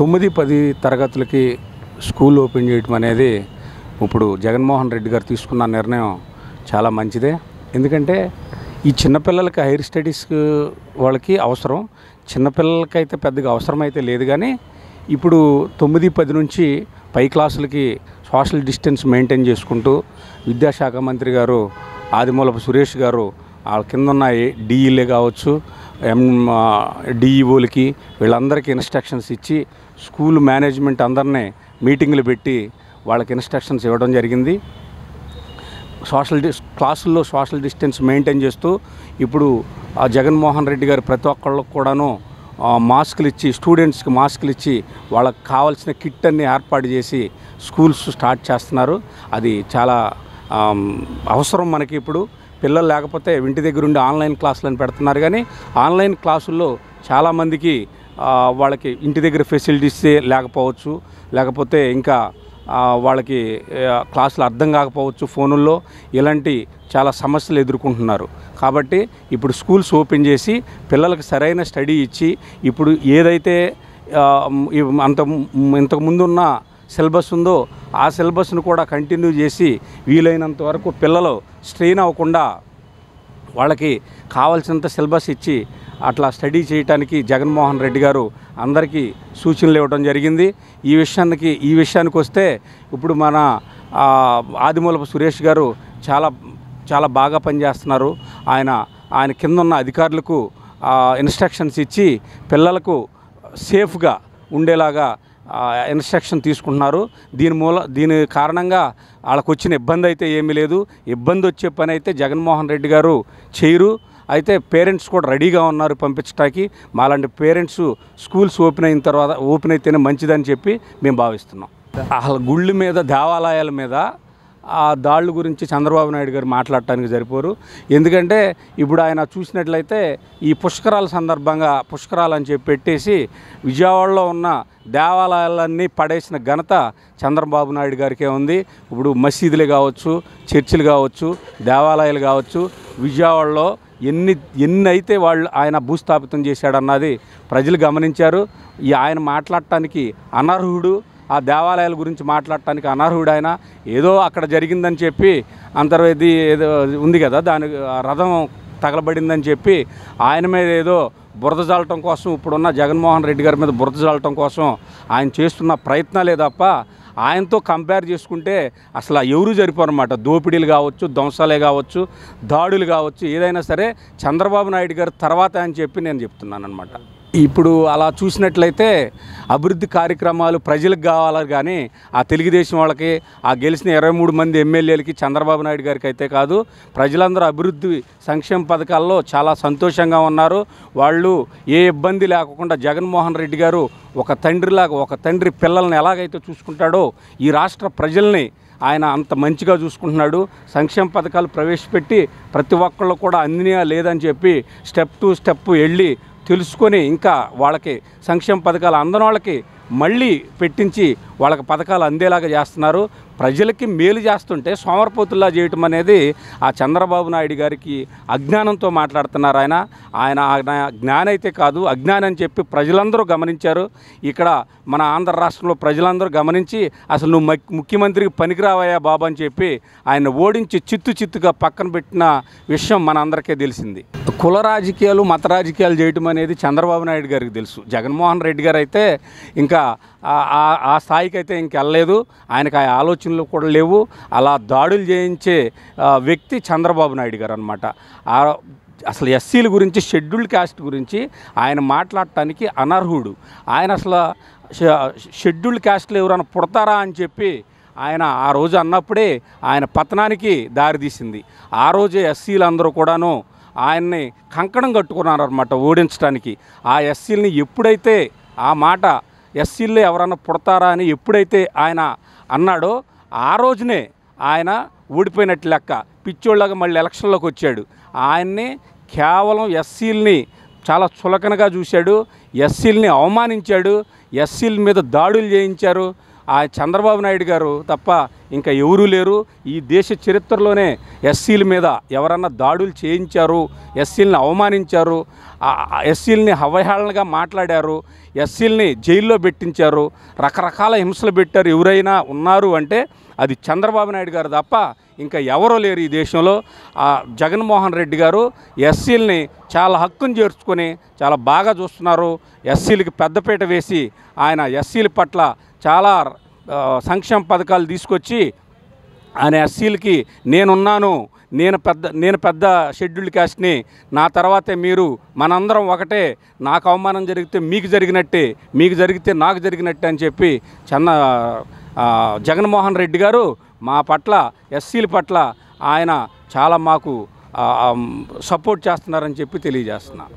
తొమ్మిది పది తరగతులకి school open చేయటం అనేది ఇప్పుడు జగన్మోహన్ రెడ్డి గారు తీసుకున్న నిర్ణయం చాలా మంచిదే ఎందుకంటే ఈ చిన్నపిల్లలకి హైయర్ స్టడీస్ వాళ్ళకి అవసరం చిన్నపిల్లలకైతే పెద్దగా అవసరం అయితే లేదు కానీ ఇప్పుడు తొమ్మిది పది నుంచి పై క్లాసులకి సోషల్ డిస్టెన్స్ మెయింటైన్ చేసుకుంటూ విద్యాశాఖ మంత్రి గారు ఆదిమూలపు సురేష్ గారు వాళ్ళ కింద ఉన్న డిఈలే కావచ్చు ఎం డిఈఓలకి వీళ్ళందరికీ ఇన్స్ట్రక్షన్స్ ఇచ్చి స్కూల్ మేనేజ్మెంట్ అందరినీ మీటింగ్లు పెట్టి వాళ్ళకి ఇన్స్ట్రక్షన్స్ ఇవ్వడం జరిగింది సోషల్ డిస్ క్లాసుల్లో సోషల్ డిస్టెన్స్ మెయింటైన్ చేస్తూ ఇప్పుడు ఆ జగన్మోహన్ రెడ్డి గారు ప్రతి ఒక్కళ్ళకు కూడాను మాస్కులు ఇచ్చి స్టూడెంట్స్కి మాస్కులు ఇచ్చి వాళ్ళకి కావాల్సిన కిట్ అన్ని ఏర్పాటు చేసి స్కూల్స్ స్టార్ట్ చేస్తున్నారు అది చాలా అవసరం మనకి ఇప్పుడు పిల్లలు లేకపోతే ఇంటి దగ్గరుండి ఆన్లైన్ క్లాసులను పెడుతున్నారు కానీ ఆన్లైన్ క్లాసుల్లో చాలామందికి వాళ్ళకి ఇంటి దగ్గర ఫెసిలిటీసే లేకపోవచ్చు లేకపోతే ఇంకా వాళ్ళకి క్లాసులు అర్థం కాకపోవచ్చు ఫోనుల్లో ఇలాంటి చాలా సమస్యలు ఎదుర్కొంటున్నారు కాబట్టి ఇప్పుడు స్కూల్స్ ఓపెన్ చేసి పిల్లలకు సరైన స్టడీ ఇచ్చి ఇప్పుడు ఏదైతే అంత ఇంతకుముందు ఉన్న సిలబస్ ఉందో ఆ సిలబస్ను కూడా కంటిన్యూ చేసి వీలైనంత వరకు పిల్లలు స్ట్రెయిన్ అవ్వకుండా వాళ్ళకి కావాల్సినంత సిలబస్ ఇచ్చి అట్లా స్టడీ చేయడానికి జగన్మోహన్ రెడ్డి గారు అందరికీ సూచనలు ఇవ్వడం జరిగింది ఈ విషయానికి ఈ విషయానికి వస్తే ఇప్పుడు మన ఆదిమూలపు సురేష్ గారు చాలా చాలా బాగా పనిచేస్తున్నారు ఆయన ఆయన కింద ఉన్న అధికారులకు ఇన్స్ట్రక్షన్స్ ఇచ్చి పిల్లలకు సేఫ్గా ఉండేలాగా ఇన్స్ట్రక్షన్ తీసుకుంటున్నారు దీని మూల దీని కారణంగా వాళ్ళకు వచ్చిన ఇబ్బంది అయితే ఏమీ లేదు ఇబ్బంది వచ్చే పని అయితే జగన్మోహన్ రెడ్డి గారు చేయరు అయితే పేరెంట్స్ కూడా రెడీగా ఉన్నారు పంపించడానికి మాలాంటి పేరెంట్స్ స్కూల్స్ ఓపెన్ అయిన తర్వాత ఓపెన్ అయితేనే మంచిదని చెప్పి మేము భావిస్తున్నాం అసలు గుళ్ళు మీద దేవాలయాల మీద ఆ దాళ్ళు గురించి చంద్రబాబు నాయుడు గారు మాట్లాడటానికి సరిపోరు ఎందుకంటే ఇప్పుడు ఆయన చూసినట్లయితే ఈ పుష్కరాల సందర్భంగా పుష్కరాలు అని చెప్పి పెట్టేసి విజయవాడలో ఉన్న దేవాలయాలన్నీ పడేసిన ఘనత చంద్రబాబు నాయుడు గారికే ఉంది ఇప్పుడు మసీదులు కావచ్చు చర్చిలు కావచ్చు దేవాలయాలు కావచ్చు విజయవాడలో ఎన్ని ఎన్ని అయితే వాళ్ళు ఆయన భూస్థాపితం చేశాడన్నది ప్రజలు గమనించారు ఈ ఆయన మాట్లాడటానికి అనర్హుడు ఆ దేవాలయాల గురించి మాట్లాడటానికి అనర్హుడైన ఏదో అక్కడ జరిగిందని చెప్పి అంతర్వేది ఏదో ఉంది కదా దాని రథం తగలబడిందని చెప్పి ఆయన మీద ఏదో బురద జాలటం కోసం ఇప్పుడున్న జగన్మోహన్ రెడ్డి గారి మీద బురద జాలటం కోసం ఆయన చేస్తున్న ప్రయత్నాలే తప్ప ఆయనతో కంపేర్ చేసుకుంటే అసలు ఎవరు జరిపారన్నమాట దోపిడీలు కావచ్చు ధ్వంసాలే కావచ్చు దాడులు కావచ్చు ఏదైనా సరే చంద్రబాబు నాయుడు గారు తర్వాత అని చెప్పి నేను చెప్తున్నాను అనమాట ఇప్పుడు అలా చూసినట్లయితే అభివృద్ధి కార్యక్రమాలు ప్రజలకు కావాలి కానీ ఆ తెలుగుదేశం వాళ్ళకి ఆ గెలిచిన ఇరవై మూడు మంది ఎమ్మెల్యేలకి చంద్రబాబు నాయుడు గారికి అయితే కాదు ప్రజలందరూ అభివృద్ధి సంక్షేమ పథకాల్లో చాలా సంతోషంగా ఉన్నారు వాళ్ళు ఏ ఇబ్బంది లేకుండా జగన్మోహన్ రెడ్డి గారు ఒక తండ్రిలాగా ఒక తండ్రి పిల్లల్ని ఎలాగైతే చూసుకుంటాడో ఈ రాష్ట్ర ప్రజల్ని ఆయన అంత మంచిగా చూసుకుంటున్నాడు సంక్షేమ పథకాలు ప్రవేశపెట్టి ప్రతి ఒక్కళ్ళు కూడా అందినా లేదని చెప్పి స్టెప్ టు స్టెప్ వెళ్ళి తెలుసుకొని ఇంకా వాళ్ళకి సంక్షేమ పథకాలు అందని వాళ్ళకి మళ్ళీ పెట్టించి వాళ్ళకి పథకాలు అందేలాగా చేస్తున్నారు ప్రజలకి మేలు చేస్తుంటే సోమరపోతుల్లా చేయటం అనేది ఆ చంద్రబాబు నాయుడు గారికి అజ్ఞానంతో మాట్లాడుతున్నారు ఆయన ఆయన జ్ఞానైతే కాదు అజ్ఞానం అని చెప్పి ప్రజలందరూ గమనించారు ఇక్కడ మన ఆంధ్ర రాష్ట్రంలో ప్రజలందరూ గమనించి అసలు నువ్వు ముఖ్యమంత్రికి పనికిరావయ్యా బాబు అని చెప్పి ఆయన ఓడించి చిత్తు చిత్తుగా పక్కన పెట్టిన విషయం మన అందరికీ తెలిసింది కుల రాజకీయాలు మత రాజకీయాలు చేయటం అనేది చంద్రబాబు నాయుడు గారికి తెలుసు జగన్మోహన్ రెడ్డి గారు అయితే ఇంకా ఇంకా ఆ స్థాయికి అయితే ఇంకెళ్ళలేదు ఆయనకు ఆ ఆలోచనలు కూడా లేవు అలా దాడులు చేయించే వ్యక్తి చంద్రబాబు నాయుడు గారు అనమాట అసలు ఎస్సీల గురించి షెడ్యూల్డ్ కాస్ట్ గురించి ఆయన మాట్లాడటానికి అనర్హుడు ఆయన అసలు షెడ్యూల్డ్ క్యాస్ట్లు ఎవరైనా పుడతారా అని చెప్పి ఆయన ఆ రోజు అన్నప్పుడే ఆయన పతనానికి దారితీసింది ఆ రోజే ఎస్సీలు అందరూ కూడాను ఆయన్ని కంకణం కట్టుకున్నారనమాట ఓడించడానికి ఆ ఎస్సీలని ఎప్పుడైతే ఆ మాట ఎస్సీల్లో ఎవరన్నా పుడతారా అని ఎప్పుడైతే ఆయన అన్నాడో ఆ రోజునే ఆయన ఓడిపోయినట్టు లెక్క పిచ్చోళ్ళగా మళ్ళీ ఎలక్షన్లోకి వచ్చాడు ఆయన్ని కేవలం ఎస్సీల్ని చాలా చులకనగా చూశాడు ఎస్సీల్ని అవమానించాడు ఎస్సీల మీద దాడులు చేయించారు ఆ చంద్రబాబు నాయుడు గారు తప్ప ఇంకా ఎవరూ లేరు ఈ దేశ చరిత్రలోనే ఎస్సీల మీద ఎవరన్నా దాడులు చేయించారు ఎస్సీలని అవమానించారు ఎస్సీలని అవహేళనగా మాట్లాడారు ఎస్సీలని జైల్లో పెట్టించారు రకరకాల హింసలు పెట్టారు ఎవరైనా ఉన్నారు అంటే అది చంద్రబాబు నాయుడు గారు తప్ప ఇంకా ఎవరో లేరు ఈ దేశంలో ఆ జగన్మోహన్ రెడ్డి గారు ఎస్సీలని చాలా హక్కును చేర్చుకొని చాలా బాగా చూస్తున్నారు ఎస్సీలకి పెద్దపీట వేసి ఆయన ఎస్సీల పట్ల చాలా సంక్షేమ పథకాలు తీసుకొచ్చి ఆయన ఎస్సీలకి నేనున్నాను నేను పెద్ద నేను పెద్ద షెడ్యూల్డ్ కాస్ట్ని నా తర్వాతే మీరు మనందరం ఒకటే నాకు అవమానం జరిగితే మీకు జరిగినట్టే మీకు జరిగితే నాకు జరిగినట్టే అని చెప్పి చన్న జగన్మోహన్ రెడ్డి గారు మా పట్ల ఎస్సీల పట్ల ఆయన చాలా మాకు సపోర్ట్ చేస్తున్నారని చెప్పి తెలియజేస్తున్నాను